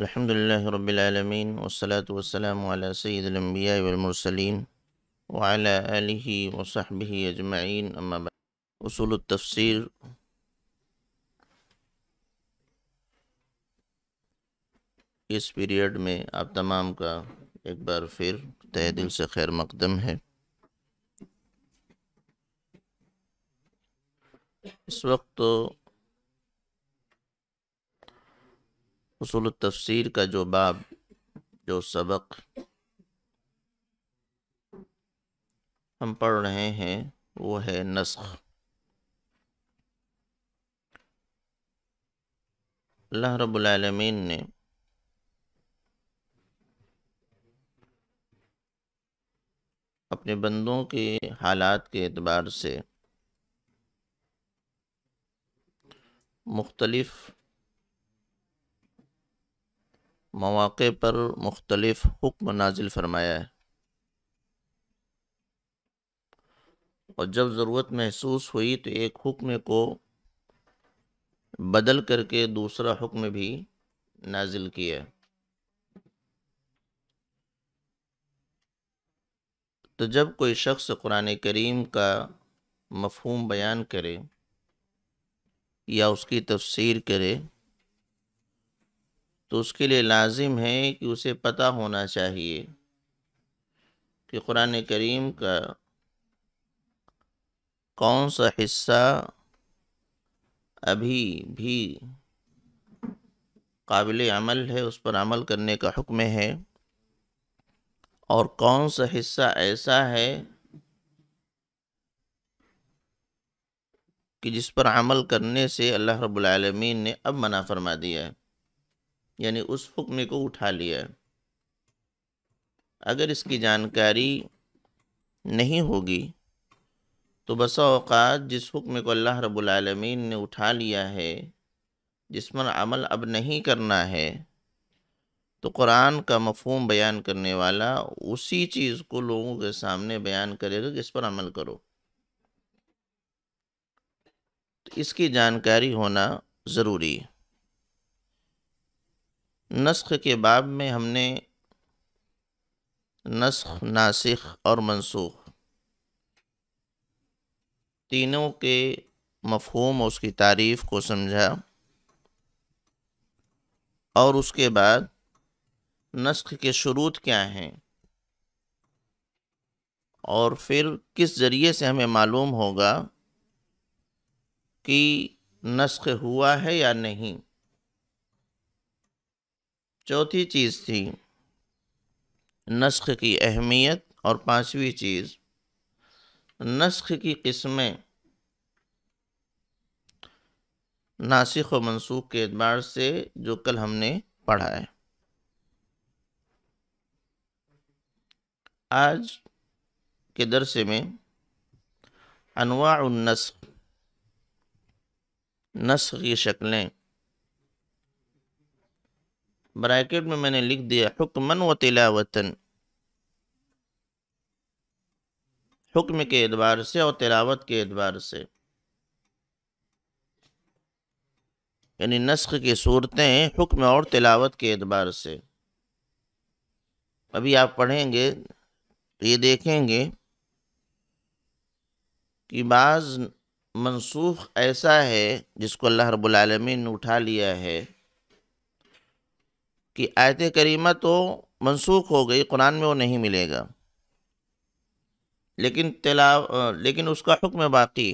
الحمد اللہ رب العالمین والصلاة والسلام علیہ سید الانبیاء والمرسلین ولی آلہ وصحبہ اجمعین اصول التفسیر اس پیریڈ میں آپ تمام کا ایک بار پھر تہ دل سے خیر مقدم ہے اس وقت تو اصول التفسیر کا جو باب جو سبق ہم پڑھ رہے ہیں وہ ہے نسخ اللہ رب العالمین نے اپنے بندوں کے حالات کے اعتبار سے مختلف مواقع پر مختلف حکم نازل فرمایا ہے اور جب ضرورت محسوس ہوئی تو ایک حکم کو بدل کر کے دوسرا حکم بھی نازل کیا تو جب کوئی شخص قرآن کریم کا مفہوم بیان کرے یا اس کی تفسیر کرے تو اس کے لیے لازم ہے کہ اسے پتہ ہونا چاہیے کہ قرآن کریم کا کون سا حصہ ابھی بھی قابل عمل ہے اس پر عمل کرنے کا حکم ہے اور کون سا حصہ ایسا ہے کہ جس پر عمل کرنے سے اللہ رب العالمین نے اب منع فرما دیا ہے یعنی اس حکم کو اٹھا لیا ہے اگر اس کی جانکاری نہیں ہوگی تو بسا اوقات جس حکم کو اللہ رب العالمین نے اٹھا لیا ہے جس پر عمل اب نہیں کرنا ہے تو قرآن کا مفہوم بیان کرنے والا اسی چیز کو لوگوں کے سامنے بیان کرے گا جس پر عمل کرو اس کی جانکاری ہونا ضروری ہے نسخ کے باب میں ہم نے نسخ ناسخ اور منسوخ تینوں کے مفہوم اس کی تعریف کو سمجھا اور اس کے بعد نسخ کے شروط کیا ہیں اور پھر کس ذریعے سے ہمیں معلوم ہوگا کہ نسخ ہوا ہے یا نہیں چوتھی چیز تھی نسخ کی اہمیت اور پانچویں چیز نسخ کی قسمیں ناسخ و منسوخ کے اعتبار سے جو کل ہم نے پڑھا ہے آج کے درسے میں انواع النسخ نسخ کی شکلیں بریکٹ میں میں نے لکھ دیا حکمن و تلاوتن حکم کے اعتبار سے اور تلاوت کے اعتبار سے یعنی نسخ کی صورتیں حکم اور تلاوت کے اعتبار سے ابھی آپ پڑھیں گے تو یہ دیکھیں گے کہ بعض منسوخ ایسا ہے جس کو اللہ رب العالمین نے اٹھا لیا ہے کہ آیت کریمہ تو منسوخ ہو گئی قرآن میں وہ نہیں ملے گا لیکن تلا لیکن اس کا حکم باقی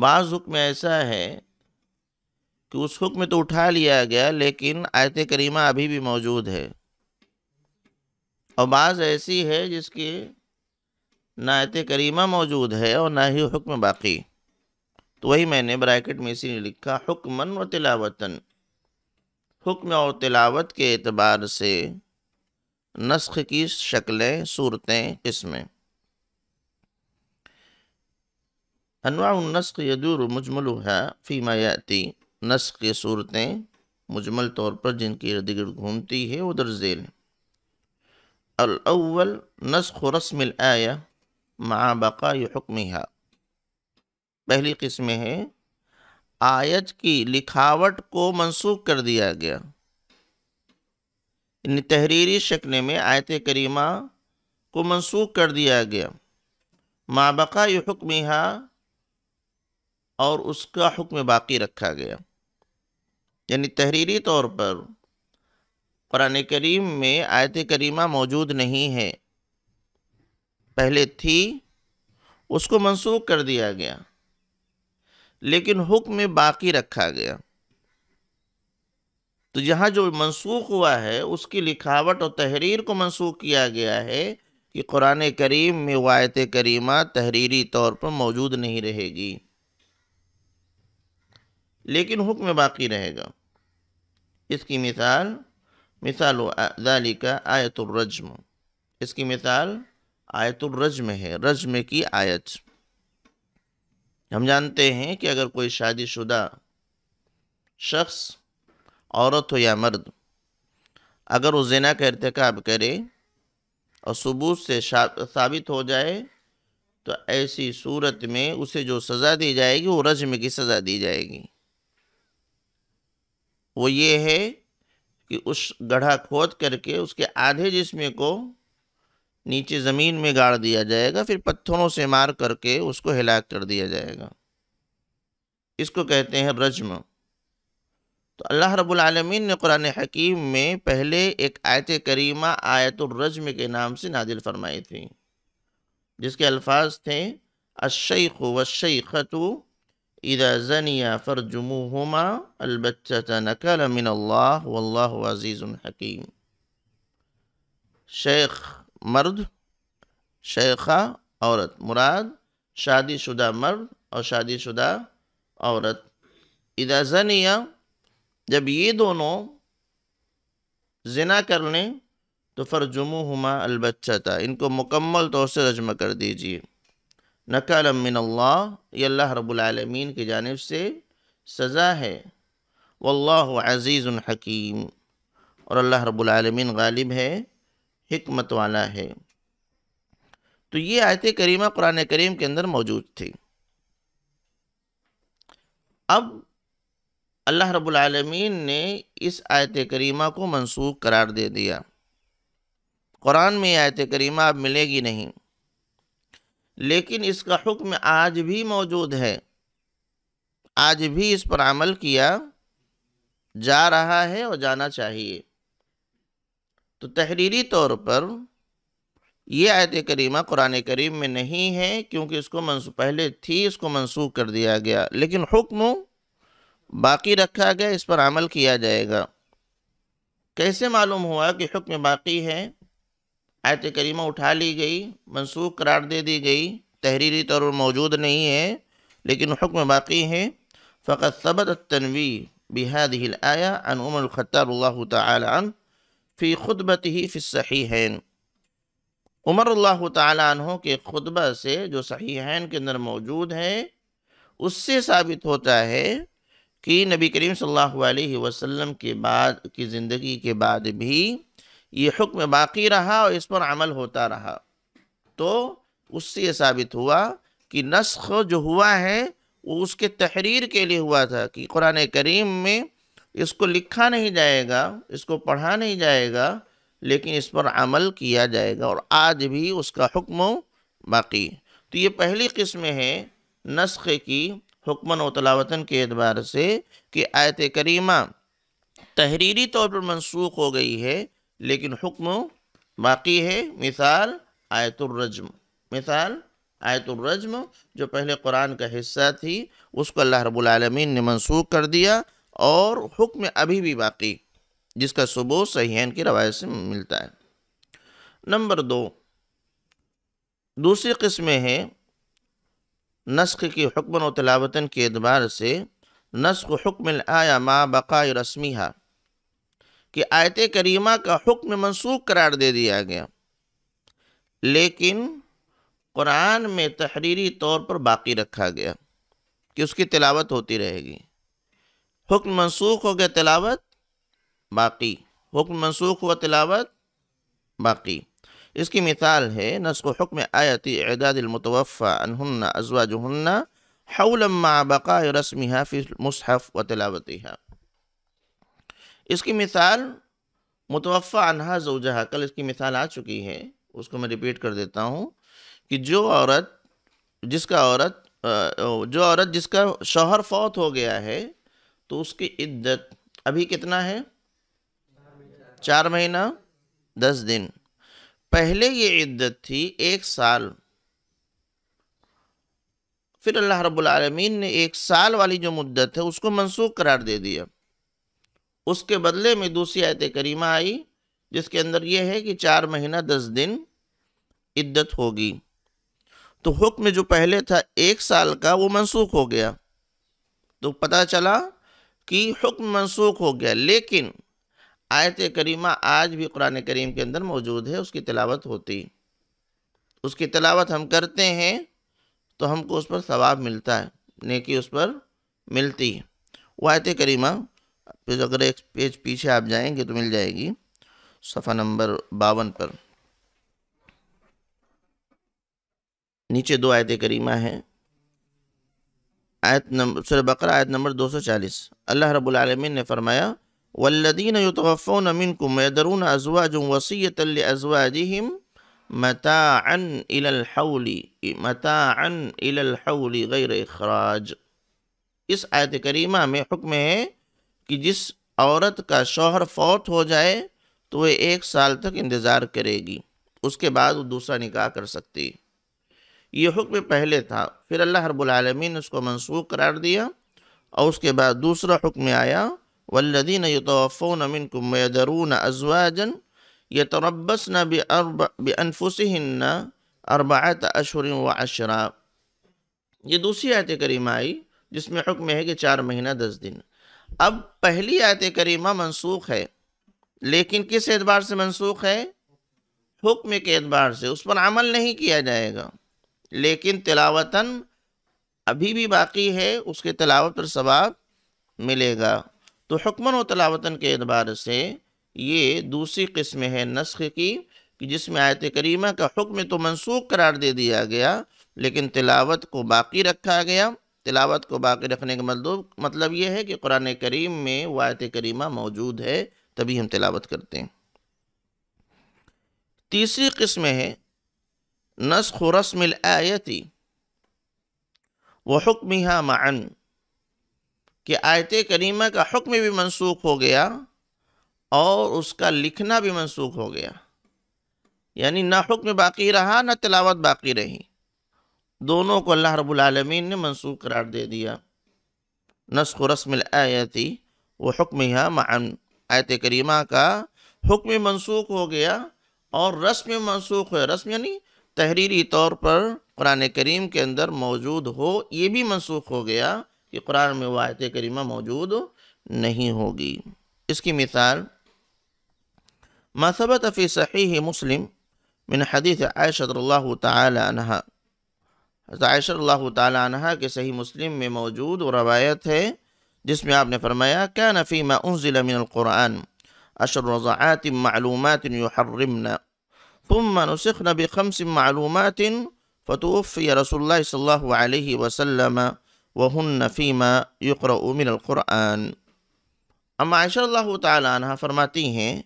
بعض حکم ایسا ہے کہ اس حکم تو اٹھا لیا گیا لیکن آیت کریمہ ابھی بھی موجود ہے اور بعض ایسی ہے جس کی نہ آیت کریمہ موجود ہے اور نہ ہی حکم باقی تو وہی میں نے بریکٹ میں اسی نے لکھا حکمن و تلاوتن حکم اور تلاوت کے اعتبار سے نسخ کی شکلیں صورتیں قسمیں انواع النسخ یدور مجمل فیما یاتی نسخ کی صورتیں مجمل طور پر جن کی ارد گرد گھومتی ہے وہ ذیل الاول نسخ رسم الآیہ مع بقاء حکمها پہلی قسمیں ہیں آیت کی لکھاوٹ کو منسوخ کر دیا گیا یعنی تحریری شکل میں آیت کریمہ کو منسوخ کر دیا گیا مابقہ یہ ہا اور اس کا حکم باقی رکھا گیا یعنی تحریری طور پر قرآن کریم میں آیت کریمہ موجود نہیں ہے پہلے تھی اس کو منسوخ کر دیا گیا لیکن حکم باقی رکھا گیا تو یہاں جو منسوخ ہوا ہے اس کی لکھاوٹ اور تحریر کو منسوخ کیا گیا ہے کہ قرآن کریم میں وایت کریمہ تحریری طور پر موجود نہیں رہے گی لیکن حکم باقی رہے گا اس کی مثال مثال و ظالی کا آیت الرجم اس کی مثال آیت الرجم ہے رجم کی آیت ہم جانتے ہیں کہ اگر کوئی شادی شدہ شخص عورت ہو یا مرد اگر وہ زنا کا ارتکاب کرے اور ثبوت سے ثابت ہو جائے تو ایسی صورت میں اسے جو سزا دی جائے گی وہ رجم کی سزا دی جائے گی وہ یہ ہے کہ اس گڑھا کھود کر کے اس کے آدھے جسم کو نیچے زمین میں گاڑ دیا جائے گا پھر پتھروں سے مار کر کے اس کو ہلاک کر دیا جائے گا اس کو کہتے ہیں رجم تو اللہ رب العالمین نے قرآن حکیم میں پہلے ایک آیت کریمہ آیت الرجم کے نام سے نادل فرمائی تھی جس کے الفاظ تھے الشیخ والشیخت اذا زنیا فرجموہما البتت نکل من اللہ واللہ عزیز حکیم شیخ مرد شیخہ عورت مراد شادی شدہ مرد اور شادی شدہ عورت اذا زنیا جب یہ دونوں زنا کر لیں تو فرجمو ہما البچہ تھا ان کو مکمل طور سے رجمہ کر دیجیے من اللہ یہ اللہ رب العالمین کی جانب سے سزا ہے واللہ عزیز الحکیم اور اللہ رب العالمین غالب ہے حکمت والا ہے تو یہ آیت کریمہ قرآن کریم کے اندر موجود تھی اب اللہ رب العالمین نے اس آیت کریمہ کو منسوخ قرار دے دیا قرآن میں یہ آیت کریمہ اب ملے گی نہیں لیکن اس کا حکم آج بھی موجود ہے آج بھی اس پر عمل کیا جا رہا ہے اور جانا چاہیے تو تحریری طور پر یہ آیت کریمہ قرآن کریم میں نہیں ہے کیونکہ اس کو منسوخ پہلے تھی اس کو منسوخ کر دیا گیا لیکن حکم باقی رکھا گیا اس پر عمل کیا جائے گا کیسے معلوم ہوا کہ حکم باقی ہے آیت کریمہ اٹھا لی گئی منسوخ قرار دے دی گئی تحریری طور پر موجود نہیں ہے لیکن حکم باقی ہے فقط ثبت التنوی بهذه الآية عن انعم الخطاب الله تعالى عنه فی خطبت ہی فی صحیحین عمر اللہ تعالیٰ عنہ کے خطبہ سے جو صحیحین کے اندر موجود ہیں اس سے ثابت ہوتا ہے کہ نبی کریم صلی اللہ علیہ وسلم کے بعد کی زندگی کے بعد بھی یہ حکم باقی رہا اور اس پر عمل ہوتا رہا تو اس سے یہ ثابت ہوا کہ نسخ جو ہوا ہے وہ اس کے تحریر کے لیے ہوا تھا کہ قرآن کریم میں اس کو لکھا نہیں جائے گا اس کو پڑھا نہیں جائے گا لیکن اس پر عمل کیا جائے گا اور آج بھی اس کا حکم باقی تو یہ پہلی قسم ہے نسخ کی حکمن و تلاوتن کے اعتبار سے کہ آیت کریمہ تحریری طور پر منسوخ ہو گئی ہے لیکن حکم باقی ہے مثال آیت الرجم مثال آیت الرجم جو پہلے قرآن کا حصہ تھی اس کو اللہ رب العالمین نے منسوخ کر دیا اور حکم ابھی بھی باقی جس کا ثبوت صحیحین کی روایت سے ملتا ہے نمبر دو دوسری قسمیں ہیں نسخ کی حکم و تلاوتن کے اعتبار سے نسخ حکم الآیا ما بقا رسمیہ کہ آیت کریمہ کا حکم منسوخ قرار دے دیا گیا لیکن قرآن میں تحریری طور پر باقی رکھا گیا کہ اس کی تلاوت ہوتی رہے گی حکم منسوخ ہو گیا تلاوت باقی حکم منسوخ ہوا تلاوت باقی اس کی مثال ہے نسخ و حکم آیتی اعداد المتوفا انہن ازوا جو مع بقاء رسمها فی مصحف و تلاوتی اس کی مثال متوفع انہا زوجہ کل اس کی مثال آ چکی ہے اس کو میں ریپیٹ کر دیتا ہوں کہ جو عورت جس کا عورت جو عورت جس کا شوہر فوت ہو گیا ہے تو اس کی عدت ابھی کتنا ہے چار مہینہ دس دن پہلے یہ عدت تھی ایک سال پھر اللہ رب العالمین نے ایک سال والی جو مدت ہے اس کو منسوخ قرار دے دیا اس کے بدلے میں دوسری آیت کریمہ آئی جس کے اندر یہ ہے کہ چار مہینہ دس دن عدت ہوگی تو حکم جو پہلے تھا ایک سال کا وہ منسوخ ہو گیا تو پتہ چلا کی حکم منسوخ ہو گیا لیکن آیت کریمہ آج بھی قرآن کریم کے اندر موجود ہے اس کی تلاوت ہوتی اس کی تلاوت ہم کرتے ہیں تو ہم کو اس پر ثواب ملتا ہے نیکی اس پر ملتی ہے وہ آیت کریمہ پھر اگر ایک پیج پیچھے آپ جائیں گے تو مل جائے گی صفحہ نمبر باون پر نیچے دو آیت کریمہ ہیں آیت نمبر سورہ بقرہ آیت نمبر دو سو چالیس اللہ رب العالمین نے فرمایا والذین نمین منکم یدرون ازواج وصیتا لازواجہم متاعا الى الحول متاعا الى الحول غیر اخراج اس آیت کریمہ میں حکم ہے کہ جس عورت کا شوہر فوت ہو جائے تو وہ ایک سال تک انتظار کرے گی اس کے بعد وہ دوسرا نکاح کر سکتے یہ حکم پہلے تھا پھر اللہ رب العالمین اس کو منسوخ قرار دیا اور اس کے بعد دوسرا حکم آیا والذین یتوفون منکم ویدرون ازواجا یتربسن بانفسہن اربعات اشہر و عشرہ یہ دوسری آیت کریمہ آئی جس میں حکم ہے کہ چار مہینہ دس دن اب پہلی آیت کریمہ منسوخ ہے لیکن کس اعتبار سے منسوخ ہے حکم کے اعتبار سے اس پر عمل نہیں کیا جائے گا لیکن تلاوتاً ابھی بھی باقی ہے اس کے تلاوت پر ثواب ملے گا تو حکمن و تلاوتاً کے اعتبار سے یہ دوسری قسم ہے نسخ کی جس میں آیت کریمہ کا حکم تو منسوخ قرار دے دیا گیا لیکن تلاوت کو باقی رکھا گیا تلاوت کو باقی رکھنے کا مطلب مطلب یہ ہے کہ قرآن کریم میں وہ آیت کریمہ موجود ہے تبھی ہم تلاوت کرتے ہیں تیسری قسم ہے نسخ رسم الآیت و حکمیہ معن کہ آیت کریمہ کا حکم بھی منسوخ ہو گیا اور اس کا لکھنا بھی منسوخ ہو گیا یعنی نہ حکم باقی رہا نہ تلاوت باقی رہی دونوں کو اللہ رب العالمین نے منسوخ قرار دے دیا نسخ رسم الآیت و حکمها معن آیت کریمہ کا حکم منسوخ ہو گیا اور رسم منسوخ ہوئے رسم یعنی تحریری طور پر قرآن کریم کے اندر موجود ہو یہ بھی منسوخ ہو گیا کہ قرآن میں وہ آیت کریمہ موجود نہیں ہوگی اس کی مثال فی صحیح مسلم من حدیث رضی اللہ تعالی عنہ رضی اللہ تعالی عنہ کے صحیح مسلم میں موجود روایت ہے جس میں آپ نے فرمایا کان فی ما انزل من القرآن رضعات معلومات ثم نسخنا بخمس معلومات فتوفي رسول الله صلى الله عليه وسلم وهن فيما يقرأ من القرآن أما عائشة الله تعالى عنها فرماتيه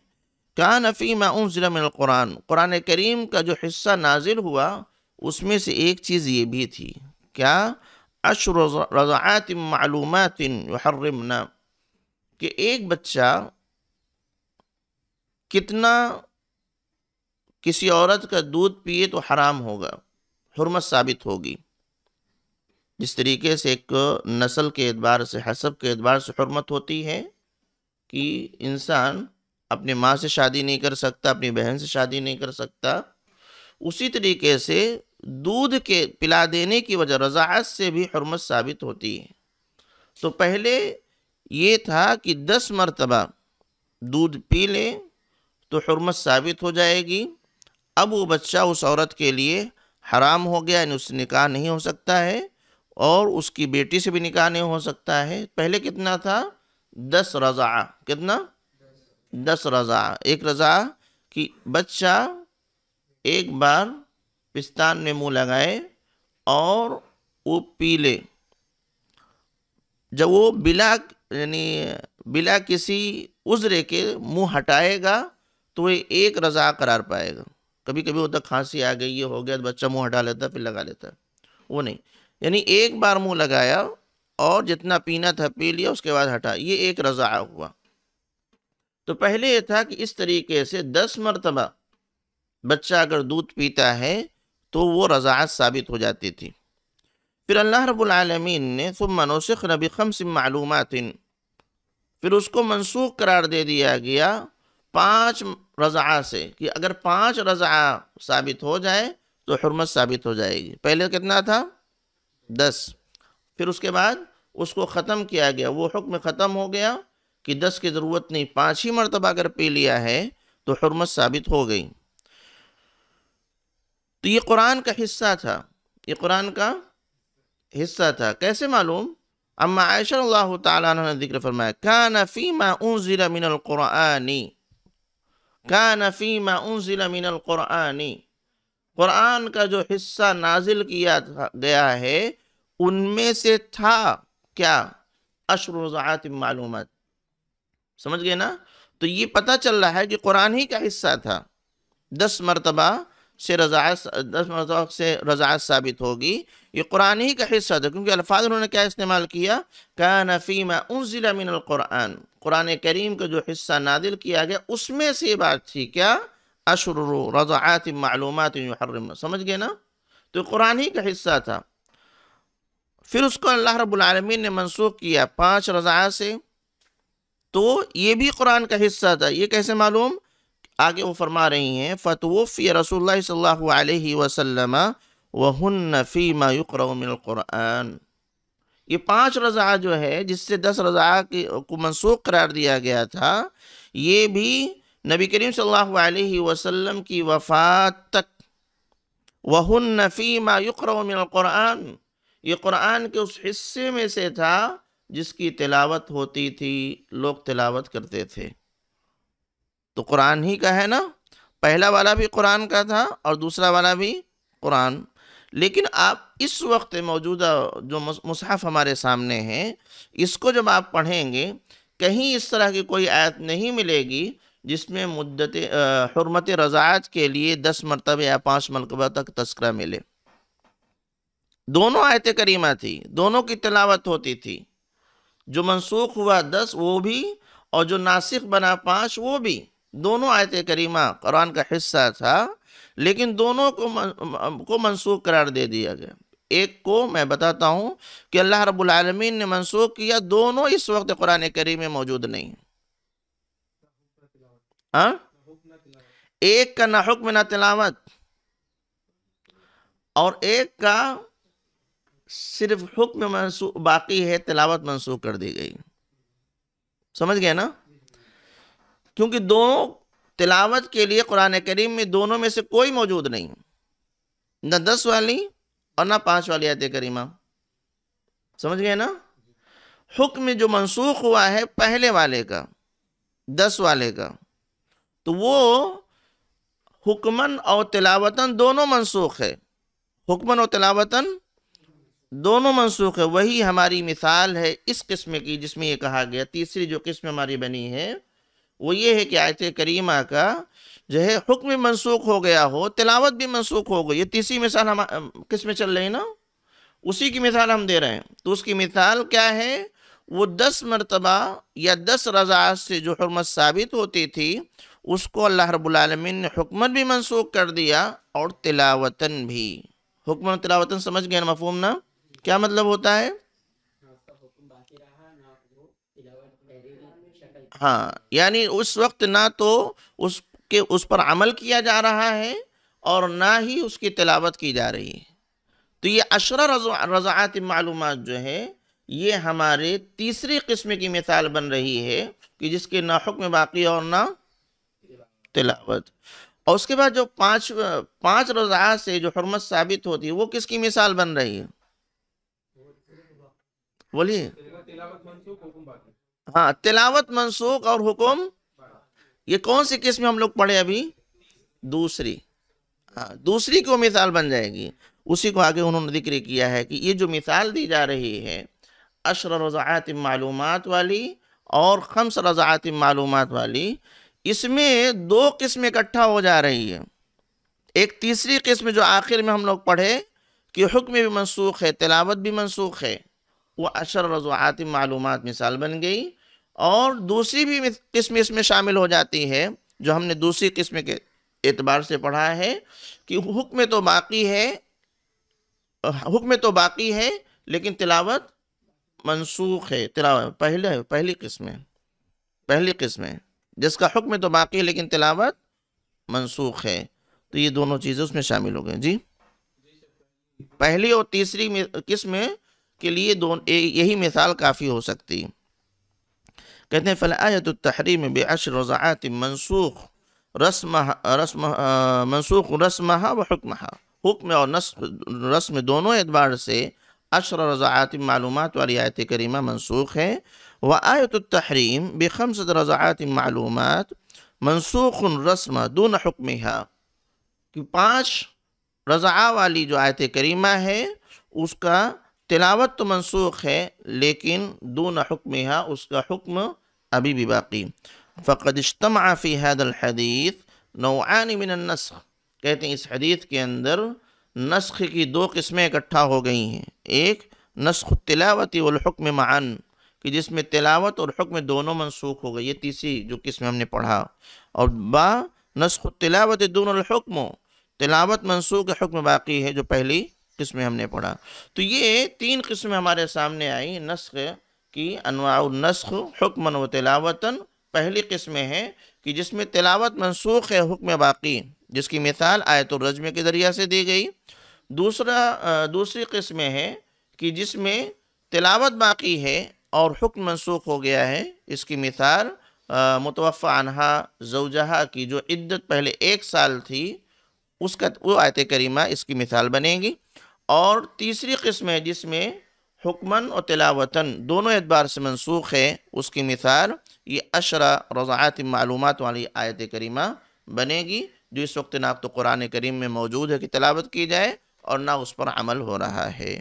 كان فيما انزل من القرآن قرآن الكريم کا جو حصہ نازل ہوا اس میں سے ایک چیز یہ بھی تھی کیا عشر رضعات معلومات يحرمنا کہ ایک بچہ کتنا کسی عورت کا دودھ پیئے تو حرام ہوگا حرمت ثابت ہوگی جس طریقے سے ایک نسل کے اعتبار سے حسب کے اعتبار سے حرمت ہوتی ہے کہ انسان اپنے ماں سے شادی نہیں کر سکتا اپنی بہن سے شادی نہیں کر سکتا اسی طریقے سے دودھ کے پلا دینے کی وجہ رضاعت سے بھی حرمت ثابت ہوتی ہے تو پہلے یہ تھا کہ دس مرتبہ دودھ پی لیں تو حرمت ثابت ہو جائے گی اب وہ بچہ اس عورت کے لیے حرام ہو گیا یعنی اس سے نکاح نہیں ہو سکتا ہے اور اس کی بیٹی سے بھی نکاح نہیں ہو سکتا ہے پہلے کتنا تھا دس رضا کتنا دس رضا ایک رضا کہ بچہ ایک بار پستان میں منہ لگائے اور وہ پی لے جب وہ بلا یعنی بلا کسی عذرے کے منہ ہٹائے گا تو وہ ایک رضا قرار پائے گا کبھی کبھی ہوتا کھانسی آ گئی یہ ہو گیا تو بچہ منہ ہٹا لیتا پھر لگا لیتا وہ نہیں یعنی ایک بار منہ لگایا اور جتنا پینا تھا پی لیا اس کے بعد ہٹا یہ ایک رضا ہوا تو پہلے یہ تھا کہ اس طریقے سے دس مرتبہ بچہ اگر دودھ پیتا ہے تو وہ رضاعت ثابت ہو جاتی تھی پھر اللہ رب العالمین نے ثم منوسخ نبی خمس معلومات پھر اس کو منسوخ قرار دے دیا گیا پانچ رضعہ سے کہ اگر پانچ رضعہ ثابت ہو جائے تو حرمت ثابت ہو جائے گی پہلے کتنا تھا دس پھر اس کے بعد اس کو ختم کیا گیا وہ حکم ختم ہو گیا کہ دس کی ضرورت نہیں پانچ ہی مرتبہ اگر پی لیا ہے تو حرمت ثابت ہو گئی تو یہ قرآن کا حصہ تھا یہ قرآن کا حصہ تھا کیسے معلوم اما عائشہ اللہ تعالیٰ نے ذکر فرمایا کان فیما انزل من القرآنی کا نفیما انزل من المین القرآنی قرآن کا جو حصہ نازل کیا گیا ہے ان میں سے تھا کیا اشر وضاعت معلومات سمجھ گئے نا تو یہ پتہ چل رہا ہے کہ قرآن ہی کا حصہ تھا دس مرتبہ سے رضاعت دس مرتبہ سے رضاعت ثابت ہوگی یہ قرآن ہی کا حصہ تھا کیونکہ الفاظ انہوں نے کیا استعمال کیا کا نفیمہ انزل من القرآن قرآن کریم کا جو حصہ نادل کیا گیا اس میں سے یہ بات تھی کیا رضعات معلومات یحرم سمجھ گئے نا تو قرآن ہی کا حصہ تھا پھر اس کو اللہ رب العالمین نے منسوخ کیا پانچ رضعات سے تو یہ بھی قرآن کا حصہ تھا یہ کیسے معلوم آگے وہ فرما رہی ہیں اللَّهِ صَلَّهُ رسول اللہ صلی اللہ علیہ وسلم مِنَ الْقُرْآنِ یہ پانچ رضا جو ہے جس سے دس رضا کو منسوخ قرار دیا گیا تھا یہ بھی نبی کریم صلی اللہ علیہ وسلم کی وفات تک يُقْرَوْ مِنَ الْقُرْآنِ یہ قرآن کے اس حصے میں سے تھا جس کی تلاوت ہوتی تھی لوگ تلاوت کرتے تھے تو قرآن ہی کا ہے نا پہلا والا بھی قرآن کا تھا اور دوسرا والا بھی قرآن لیکن آپ اس وقت موجودہ جو مصحف ہمارے سامنے ہیں اس کو جب آپ پڑھیں گے کہیں اس طرح کی کوئی آیت نہیں ملے گی جس میں مدت حرمت رضاعت کے لیے دس مرتبہ یا پانچ مرتبہ تک تذکرہ ملے دونوں آیت کریمہ تھی دونوں کی تلاوت ہوتی تھی جو منسوخ ہوا دس وہ بھی اور جو ناسخ بنا پانچ وہ بھی دونوں آیت کریمہ قرآن کا حصہ تھا لیکن دونوں کو منسوخ قرار دے دیا گیا ایک کو میں بتاتا ہوں کہ اللہ رب العالمین نے منسوخ کیا دونوں اس وقت قرآن کریم میں موجود نہیں ہاں؟ ایک کا نہ حکم نہ تلاوت اور ایک کا صرف حکم منسوخ باقی ہے تلاوت منسوخ کر دی گئی سمجھ گئے نا کیونکہ دونوں تلاوت کے لیے قرآن کریم میں دونوں میں سے کوئی موجود نہیں نہ دس والی اور نہ پانچ والی آیت کریمہ سمجھ گئے نا حکم جو منسوخ ہوا ہے پہلے والے کا دس والے کا تو وہ حکمن اور تلاوتن دونوں منسوخ ہے حکمن اور تلاوتن دونوں منسوخ ہے وہی ہماری مثال ہے اس قسم کی جس میں یہ کہا گیا تیسری جو قسم ہماری بنی ہے وہ یہ ہے کہ آیت کریمہ کا جو ہے حکم منسوخ ہو گیا ہو تلاوت بھی منسوخ ہو گئی یہ تیسری مثال ہم کس میں چل رہی نا اسی کی مثال ہم دے رہے ہیں تو اس کی مثال کیا ہے وہ دس مرتبہ یا دس رضا سے جو حرمت ثابت ہوتی تھی اس کو اللہ رب العالمین نے حکمت بھی منسوخ کر دیا اور تلاوتن بھی حکمت تلاوتن سمجھ گئے ہیں مفہوم نا کیا مطلب ہوتا ہے ہاں یعنی اس وقت نہ تو اس کے اس پر عمل کیا جا رہا ہے اور نہ ہی اس کی تلاوت کی جا رہی ہے تو یہ عشرہ رضاعت معلومات جو ہے یہ ہمارے تیسری قسم کی مثال بن رہی ہے کہ جس کے نہ حکم باقی اور نہ تلاوت اور اس کے بعد جو پانچ پانچ رضاعت سے جو حرمت ثابت ہوتی ہے وہ کس کی مثال بن رہی ہے بولیے ہاں تلاوت منسوخ اور حکم یہ کون سی قسم ہم لوگ پڑھے ابھی دوسری ہاں دوسری کو مثال بن جائے گی اسی کو آگے انہوں نے ذکر کیا ہے کہ یہ جو مثال دی جا رہی ہے عشر رضاعت معلومات والی اور خمس رضاعت معلومات والی اس میں دو قسم اکٹھا ہو جا رہی ہے ایک تیسری قسم جو آخر میں ہم لوگ پڑھے کہ حکم بھی منسوخ ہے تلاوت بھی منسوخ ہے وہ اشر رضوعات معلومات مثال بن گئی اور دوسری بھی قسم اس میں شامل ہو جاتی ہے جو ہم نے دوسری قسم کے اعتبار سے پڑھا ہے کہ حکم تو باقی ہے حکم تو باقی ہے لیکن تلاوت منسوخ ہے تلاوت پہلے پہلی قسم ہے پہلی قسم ہے جس کا حکم تو باقی ہے لیکن تلاوت منسوخ ہے تو یہ دونوں چیزیں اس میں شامل ہو گئیں جی پہلی اور تیسری قسم کے لیے دون یہی مثال کافی ہو سکتی کہتے ہیں فلایت التحریم بعشر رضاعات منسوخ رسم رسم منسوخ رسمها وحکمها حکم اور رسم دونوں اعتبار سے عشر رضاعات معلومات والی آیت کریمہ منسوخ ہے وآیت التحریم بخمسة رضاعات معلومات منسوخ رسم دون حکمها کہ پانچ رضاعہ والی جو آیت کریمہ ہے اس کا تلاوت تو منسوخ ہے لیکن دون حکمها اس کا حکم ابھی بھی باقی فقد اجتمع في هذا الحديث نوعان من النسخ کہتے ہیں اس حدیث کے اندر نسخ کی دو قسمیں اکٹھا ہو گئی ہیں ایک نسخ التلاوت والحکم معا کہ جس میں تلاوت اور حکم دونوں منسوخ ہو گئی یہ تیسری جو قسم ہم نے پڑھا اور با نسخ التلاوت دون الحکم تلاوت منسوخ حکم باقی ہے جو پہلی قسمیں ہم نے پڑھا تو یہ تین قسمیں ہمارے سامنے آئیں نسخ کی انواع النسخ حکمن و تلاوطََ پہلی قسمیں ہیں کہ جس میں تلاوت منسوخ ہے حکم باقی جس کی مثال آیت الرجمے کے ذریعہ سے دی گئی دوسرا دوسری قسمیں ہیں کہ جس میں تلاوت باقی ہے اور حکم منسوخ ہو گیا ہے اس کی مثال متوفع عنہا زوجہا کی جو عدت پہلے ایک سال تھی اس کا وہ آیت کریمہ اس کی مثال بنے گی اور تیسری قسم ہے جس میں حکمن و تلاوتن دونوں اعتبار سے منسوخ ہے اس کی مثال یہ اشراء رضاعت معلومات والی آیت کریمہ بنے گی جو اس وقت نہ تو قرآن کریم میں موجود ہے کہ تلاوت کی جائے اور نہ اس پر عمل ہو رہا ہے